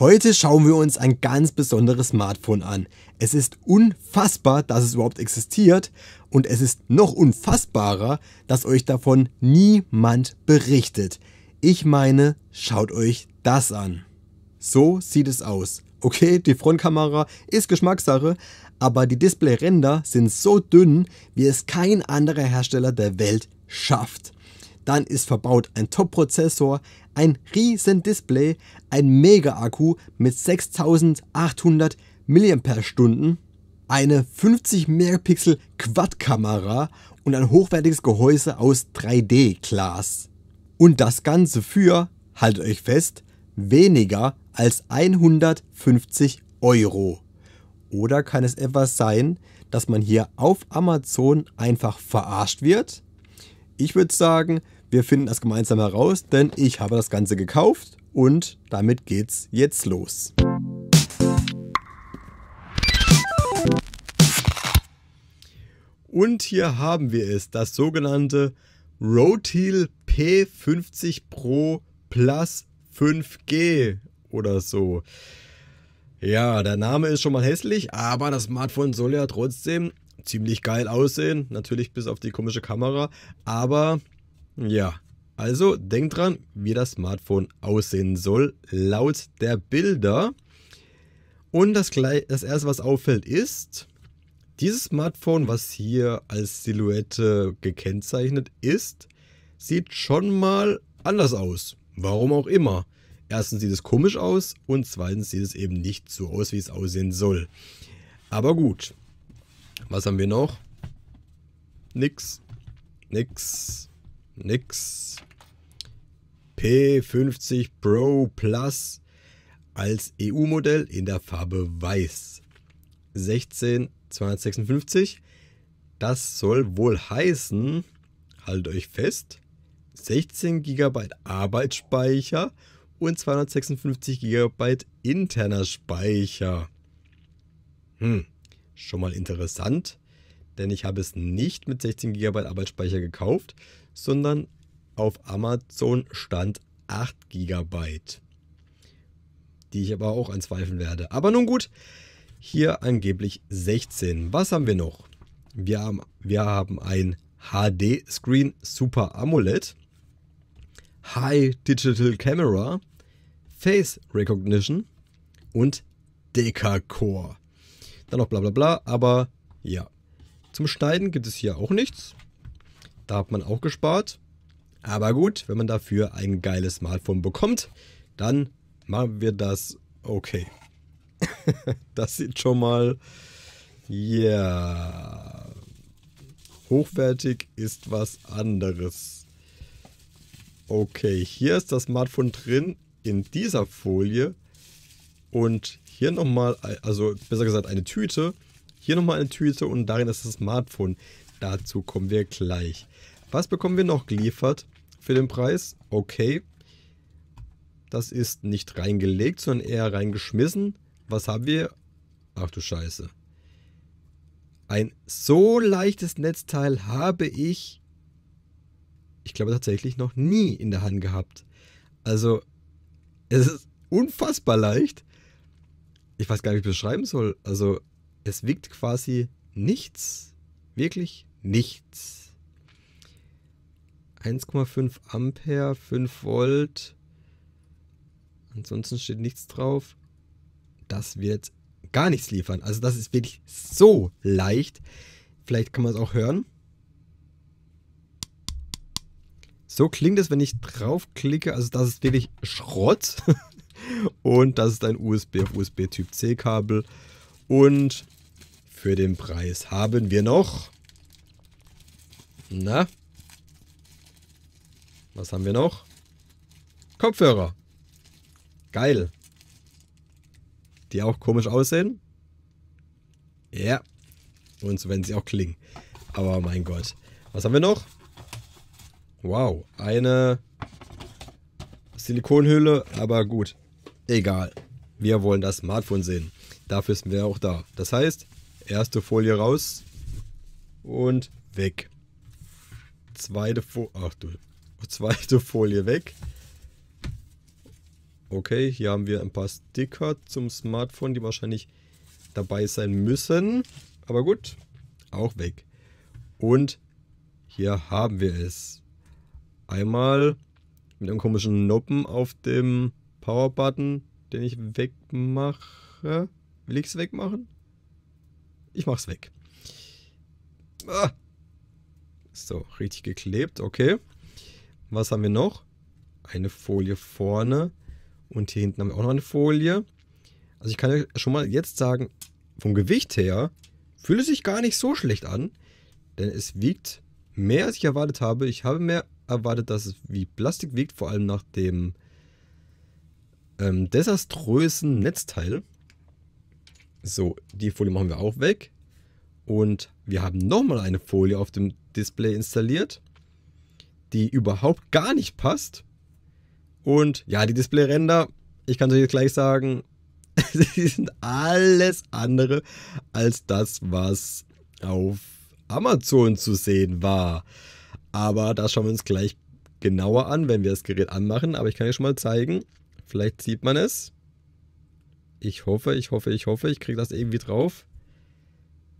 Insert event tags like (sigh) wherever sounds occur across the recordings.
Heute schauen wir uns ein ganz besonderes Smartphone an. Es ist unfassbar, dass es überhaupt existiert und es ist noch unfassbarer, dass euch davon niemand berichtet. Ich meine, schaut euch das an. So sieht es aus. Okay, die Frontkamera ist Geschmackssache, aber die Displayränder sind so dünn, wie es kein anderer Hersteller der Welt schafft. Dann ist verbaut ein Top-Prozessor, ein riesen Display, ein Mega-Akku mit 6800 mAh, eine 50 Megapixel Quad-Kamera und ein hochwertiges Gehäuse aus 3D-Glas. Und das Ganze für, haltet euch fest, weniger als 150 Euro. Oder kann es etwas sein, dass man hier auf Amazon einfach verarscht wird? Ich würde sagen, wir finden das gemeinsam heraus, denn ich habe das Ganze gekauft und damit geht's jetzt los. Und hier haben wir es, das sogenannte Rotil P50 Pro Plus 5G oder so. Ja, der Name ist schon mal hässlich, aber das Smartphone soll ja trotzdem ziemlich geil aussehen. Natürlich bis auf die komische Kamera, aber ja, also denkt dran, wie das Smartphone aussehen soll, laut der Bilder. Und das, das erste, was auffällt, ist, dieses Smartphone, was hier als Silhouette gekennzeichnet ist, sieht schon mal anders aus. Warum auch immer. Erstens sieht es komisch aus und zweitens sieht es eben nicht so aus, wie es aussehen soll. Aber gut. Was haben wir noch? Nix. Nix nix. P50 Pro Plus als EU-Modell in der Farbe Weiß. 16256. Das soll wohl heißen, haltet euch fest, 16 GB Arbeitsspeicher und 256 GB interner Speicher. Hm, schon mal interessant, denn ich habe es nicht mit 16 GB Arbeitsspeicher gekauft, sondern auf Amazon stand 8 GB, die ich aber auch anzweifeln werde. Aber nun gut, hier angeblich 16. Was haben wir noch? Wir haben, wir haben ein HD-Screen Super AMOLED, High Digital Camera, Face Recognition und Deca Core. Dann noch bla bla bla, aber ja. Zum Schneiden gibt es hier auch nichts. Da hat man auch gespart. Aber gut, wenn man dafür ein geiles Smartphone bekommt, dann machen wir das okay. (laughs) das sieht schon mal, ja, yeah. hochwertig ist was anderes. Okay, hier ist das Smartphone drin in dieser Folie und hier nochmal, also besser gesagt eine Tüte, hier nochmal eine Tüte und darin ist das Smartphone. Dazu kommen wir gleich. Was bekommen wir noch geliefert für den Preis? Okay. Das ist nicht reingelegt, sondern eher reingeschmissen. Was haben wir? Ach du Scheiße. Ein so leichtes Netzteil habe ich, ich glaube tatsächlich noch nie in der Hand gehabt. Also, es ist unfassbar leicht. Ich weiß gar nicht, wie ich beschreiben soll. Also, es wiegt quasi nichts. Wirklich nichts. 1,5 Ampere, 5 Volt. Ansonsten steht nichts drauf. Das wird gar nichts liefern. Also das ist wirklich so leicht. Vielleicht kann man es auch hören. So klingt es, wenn ich draufklicke. Also das ist wirklich Schrott. (laughs) Und das ist ein USB auf USB Typ C Kabel. Und für den Preis haben wir noch na? Was haben wir noch? Kopfhörer. Geil. Die auch komisch aussehen. Ja. Und so werden sie auch klingen. Aber mein Gott. Was haben wir noch? Wow. Eine Silikonhülle, aber gut. Egal. Wir wollen das Smartphone sehen. Dafür sind wir auch da. Das heißt, erste Folie raus und weg zweite, Fo Ach, du, zweite Folie weg. Okay, hier haben wir ein paar Sticker zum Smartphone, die wahrscheinlich dabei sein müssen. Aber gut, auch weg. Und hier haben wir es. Einmal mit einem komischen Noppen auf dem Power-Button, den ich wegmache. Will ich es wegmachen? Ich mache es weg. Ah, so, richtig geklebt, okay. Was haben wir noch? Eine Folie vorne und hier hinten haben wir auch noch eine Folie. Also ich kann euch schon mal jetzt sagen, vom Gewicht her fühlt es sich gar nicht so schlecht an, denn es wiegt mehr, als ich erwartet habe. Ich habe mehr erwartet, dass es wie Plastik wiegt, vor allem nach dem ähm, desaströsen Netzteil. So, die Folie machen wir auch weg. Und wir haben nochmal eine Folie auf dem Display installiert, die überhaupt gar nicht passt. Und ja, die Display-Ränder, ich kann es euch gleich sagen, (laughs) sie sind alles andere als das, was auf Amazon zu sehen war. Aber das schauen wir uns gleich genauer an, wenn wir das Gerät anmachen. Aber ich kann euch schon mal zeigen, vielleicht sieht man es. Ich hoffe, ich hoffe, ich hoffe, ich kriege das irgendwie drauf.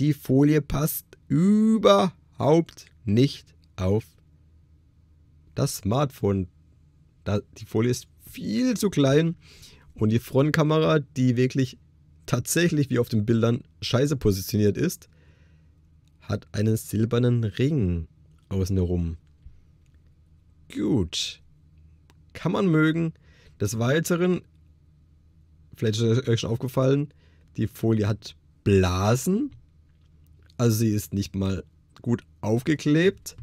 Die Folie passt überhaupt überhaupt nicht auf das Smartphone. Da, die Folie ist viel zu klein und die Frontkamera, die wirklich tatsächlich wie auf den Bildern scheiße positioniert ist, hat einen silbernen Ring außen herum. Gut. Kann man mögen. Des Weiteren, vielleicht ist euch schon aufgefallen, die Folie hat Blasen. Also sie ist nicht mal gut aufgeklebt.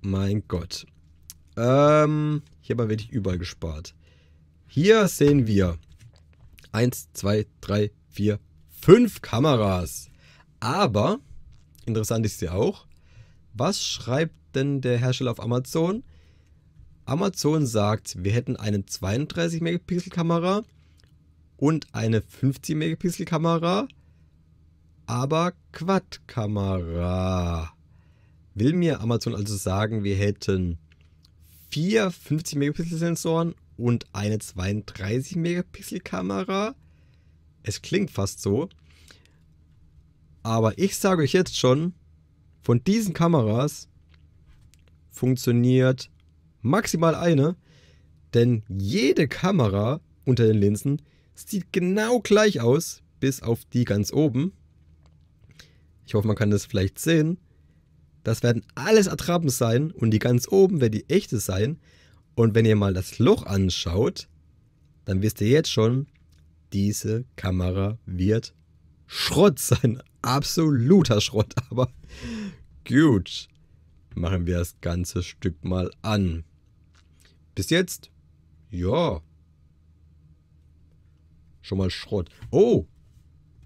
Mein Gott. Ähm, hier aber wir wirklich überall gespart. Hier sehen wir 1, 2, 3, 4, 5 Kameras. Aber, interessant ist ja auch, was schreibt denn der Hersteller auf Amazon? Amazon sagt, wir hätten eine 32 Megapixel Kamera und eine 50 Megapixel Kamera aber Quad-Kamera. Will mir Amazon also sagen, wir hätten vier 50 Megapixel Sensoren und eine 32 Megapixel Kamera? Es klingt fast so. Aber ich sage euch jetzt schon, von diesen Kameras funktioniert maximal eine, denn jede Kamera unter den Linsen sieht genau gleich aus, bis auf die ganz oben ich hoffe, man kann das vielleicht sehen, das werden alles Attrappen sein und die ganz oben werden die echte sein. Und wenn ihr mal das Loch anschaut, dann wisst ihr jetzt schon, diese Kamera wird Schrott sein. Absoluter Schrott, (laughs) aber gut. Machen wir das ganze Stück mal an. Bis jetzt? Ja. Schon mal Schrott. Oh!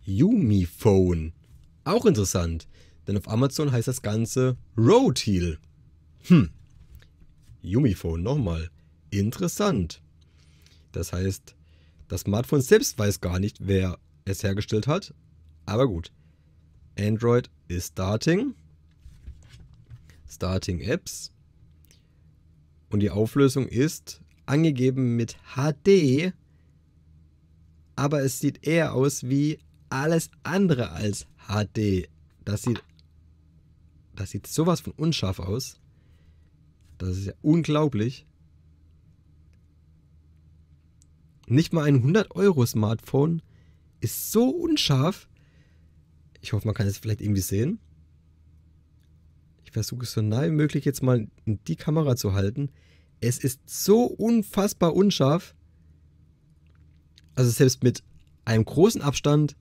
Yumi Phone. Auch interessant, denn auf Amazon heißt das Ganze Road Heal. Hm. Yumiphone nochmal. Interessant. Das heißt, das Smartphone selbst weiß gar nicht, wer es hergestellt hat. Aber gut. Android ist Starting. Starting Apps. Und die Auflösung ist angegeben mit HD. Aber es sieht eher aus wie alles andere als HD. Das sieht, das sieht sowas von unscharf aus. Das ist ja unglaublich. Nicht mal ein 100-Euro-Smartphone ist so unscharf. Ich hoffe, man kann es vielleicht irgendwie sehen. Ich versuche es so nahe wie möglich jetzt mal in die Kamera zu halten. Es ist so unfassbar unscharf. Also selbst mit einem großen Abstand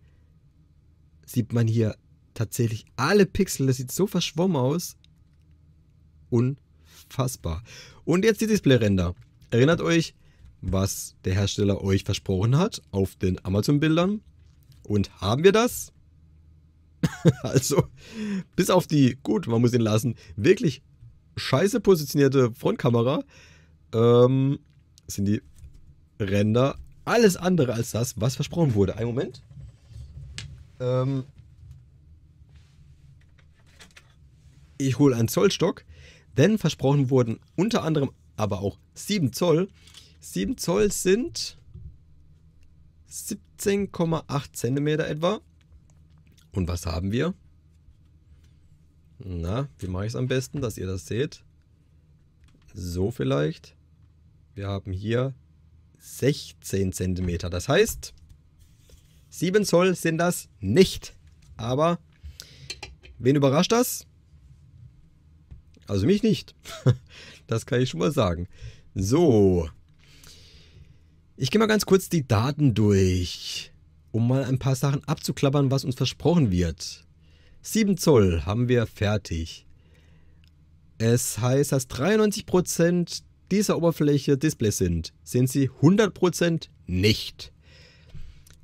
sieht man hier tatsächlich alle Pixel. Das sieht so verschwommen aus. Unfassbar. Und jetzt die Display-Render. Erinnert euch, was der Hersteller euch versprochen hat auf den Amazon-Bildern. Und haben wir das? (laughs) also, bis auf die, gut, man muss ihn lassen, wirklich scheiße positionierte Frontkamera, ähm, sind die Ränder alles andere als das, was versprochen wurde. Einen Moment. Ähm, ich hole einen Zollstock, denn versprochen wurden unter anderem aber auch 7 Zoll. 7 Zoll sind 17,8 cm etwa. Und was haben wir? Na, wie mache ich es am besten, dass ihr das seht? So vielleicht. Wir haben hier 16 cm. Das heißt, 7 Zoll sind das nicht. Aber wen überrascht das? Also mich nicht. (laughs) Das kann ich schon mal sagen. So. Ich gehe mal ganz kurz die Daten durch, um mal ein paar Sachen abzuklappern, was uns versprochen wird. 7 Zoll haben wir fertig. Es heißt, dass 93% dieser Oberfläche Display sind. Sind sie 100% nicht.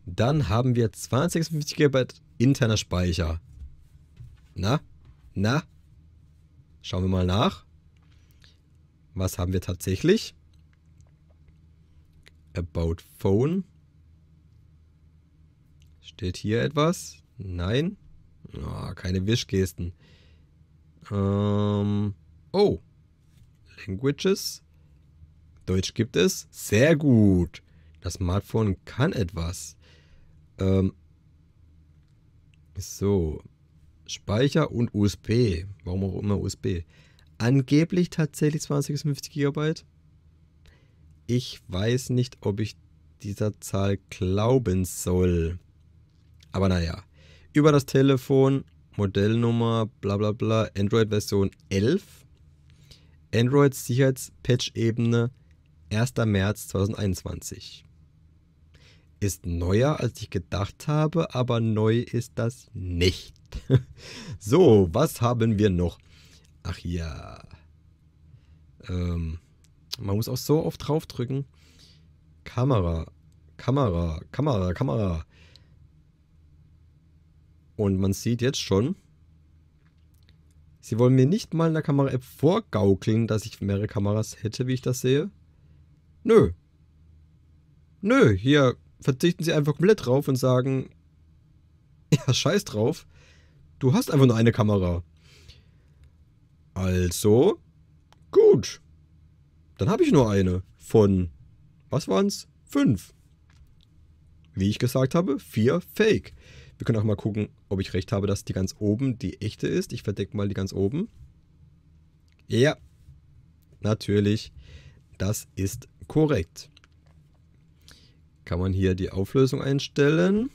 Dann haben wir 256 GB interner Speicher. Na? Na? Schauen wir mal nach. Was haben wir tatsächlich? About Phone. Steht hier etwas? Nein. Oh, keine Wischgesten. Ähm, oh. Languages. Deutsch gibt es. Sehr gut. Das Smartphone kann etwas. Ähm, so, Speicher und USB. Warum auch immer USB? Angeblich tatsächlich 20 bis 50 GB. Ich weiß nicht, ob ich dieser Zahl glauben soll. Aber naja, über das Telefon, Modellnummer, bla bla bla, Android-Version 11, Android-Sicherheitspatch-Ebene 1. März 2021 ist neuer, als ich gedacht habe, aber neu ist das nicht. (laughs) so, was haben wir noch? Ach ja. Ähm, man muss auch so oft draufdrücken. Kamera, Kamera, Kamera, Kamera. Und man sieht jetzt schon, sie wollen mir nicht mal in der Kamera-App vorgaukeln, dass ich mehrere Kameras hätte, wie ich das sehe. Nö. Nö, hier verzichten sie einfach komplett drauf und sagen, (laughs) ja, scheiß drauf, du hast einfach nur eine Kamera. Also, gut. Dann habe ich nur eine von, was waren es? Fünf. Wie ich gesagt habe, vier Fake. Wir können auch mal gucken, ob ich recht habe, dass die ganz oben die echte ist. Ich verdecke mal die ganz oben. Ja, natürlich. Das ist korrekt. Kann man hier die Auflösung einstellen?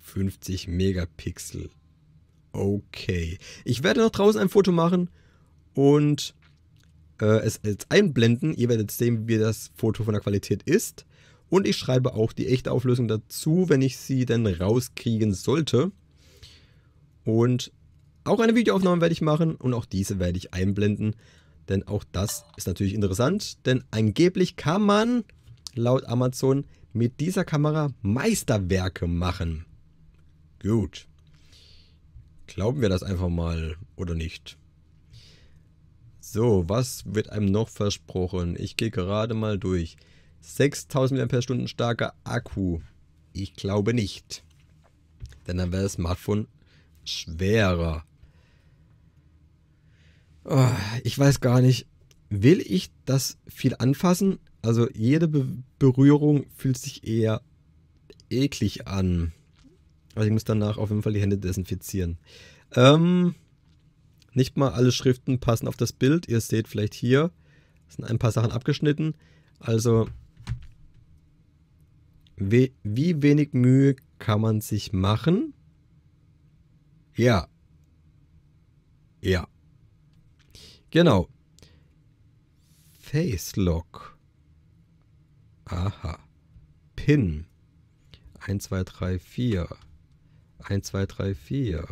50 Megapixel. Okay. Ich werde noch draußen ein Foto machen und äh, es jetzt einblenden. Ihr werdet sehen, wie das Foto von der Qualität ist. Und ich schreibe auch die echte Auflösung dazu, wenn ich sie denn rauskriegen sollte. Und auch eine Videoaufnahme werde ich machen und auch diese werde ich einblenden. Denn auch das ist natürlich interessant, denn angeblich kann man laut Amazon mit dieser Kamera Meisterwerke machen. Gut. Glauben wir das einfach mal oder nicht? So, was wird einem noch versprochen? Ich gehe gerade mal durch. 6000 mAh starker Akku. Ich glaube nicht. Denn dann wäre das Smartphone schwerer. Oh, ich weiß gar nicht, will ich das viel anfassen? Also jede Be Berührung fühlt sich eher eklig an. Also ich muss danach auf jeden Fall die Hände desinfizieren. Ähm, nicht mal alle Schriften passen auf das Bild. Ihr seht vielleicht hier, sind ein paar Sachen abgeschnitten. Also wie, wie wenig Mühe kann man sich machen? Ja. Ja. Genau. Facelock. Aha. Pin. 1, 2, 3, 4. 1, 2, 3, 4.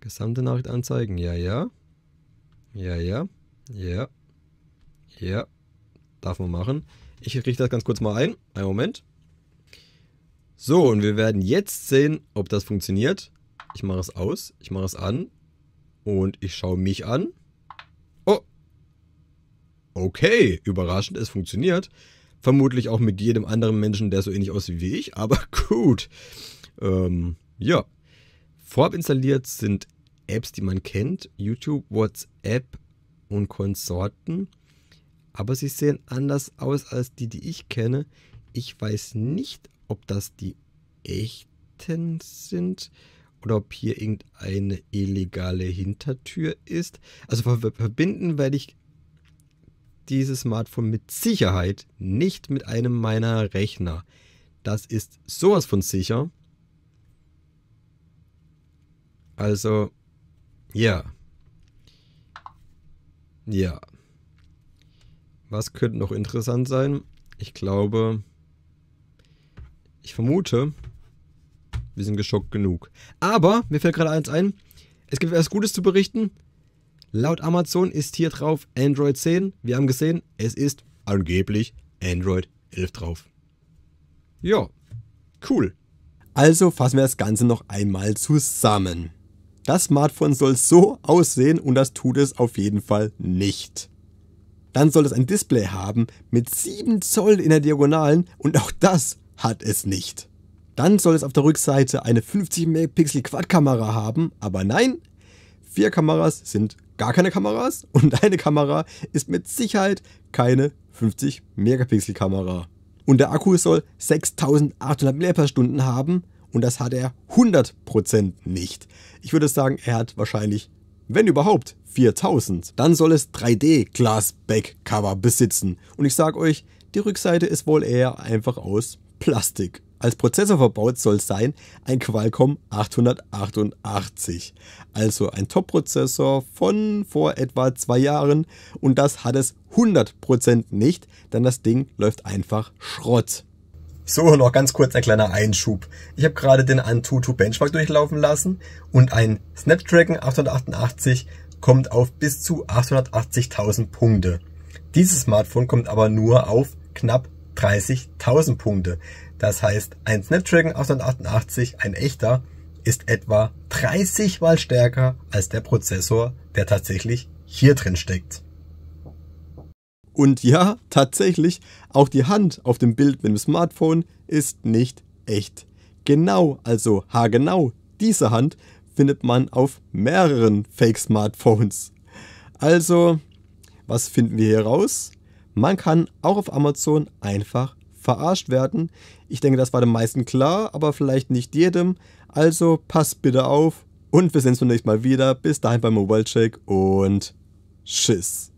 Gesamte Nachricht anzeigen. Ja, ja. Ja, ja. Ja. Ja. Darf man machen. Ich richte das ganz kurz mal ein. Einen Moment. So, und wir werden jetzt sehen, ob das funktioniert. Ich mache es aus. Ich mache es an. Und ich schaue mich an. Oh. Okay, überraschend, es funktioniert. Vermutlich auch mit jedem anderen Menschen, der so ähnlich aussieht wie ich, aber (laughs) gut. Ähm, ja. Vorab installiert sind Apps, die man kennt. YouTube, WhatsApp und Konsorten. Aber sie sehen anders aus als die, die ich kenne. Ich weiß nicht, ob das die echten sind oder ob hier irgendeine illegale Hintertür ist. Also verbinden werde ich dieses Smartphone mit Sicherheit nicht mit einem meiner Rechner. Das ist sowas von sicher. Also, ja. Ja. Was könnte noch interessant sein? Ich glaube, ich vermute, wir sind geschockt genug. Aber, mir fällt gerade eins ein. Es gibt etwas Gutes zu berichten. Laut Amazon ist hier drauf Android 10. Wir haben gesehen, es ist angeblich Android 11 drauf. Ja, cool. Also fassen wir das Ganze noch einmal zusammen. Das Smartphone soll so aussehen und das tut es auf jeden Fall nicht. Dann soll es ein Display haben mit 7 Zoll in der Diagonalen und auch das hat es nicht. Dann soll es auf der Rückseite eine 50 Megapixel Quad-Kamera haben, aber nein, vier Kameras sind gar keine Kameras und eine Kamera ist mit Sicherheit keine 50 Megapixel Kamera. Und der Akku soll 6800 mAh haben und das hat er 100% nicht. Ich würde sagen, er hat wahrscheinlich, wenn überhaupt, 4000. Dann soll es 3D Glass Back Cover besitzen und ich sage euch, die Rückseite ist wohl eher einfach aus Plastik. Als Prozessor verbaut soll sein ein Qualcomm 888, also ein Top-Prozessor von vor etwa zwei Jahren und das hat es 100% nicht, denn das Ding läuft einfach Schrott. So, noch ganz kurz ein kleiner Einschub. Ich habe gerade den Antutu Benchmark durchlaufen lassen und ein Snapdragon 888 kommt auf bis zu 880.000 Punkte. Dieses Smartphone kommt aber nur auf knapp 30.000 Punkte. Das heißt, ein Snapdragon 888, ein echter, ist etwa 30 mal stärker als der Prozessor, der tatsächlich hier drin steckt. Und ja, tatsächlich, auch die Hand auf dem Bild mit dem Smartphone ist nicht echt. Genau, also haargenau, diese Hand findet man auf mehreren Fake-Smartphones. Also, was finden wir hier raus? Man kann auch auf Amazon einfach verarscht werden. Ich denke, das war den meisten klar, aber vielleicht nicht jedem. Also passt bitte auf und wir sehen uns beim nächsten Mal wieder. Bis dahin beim Mobile Check und tschüss.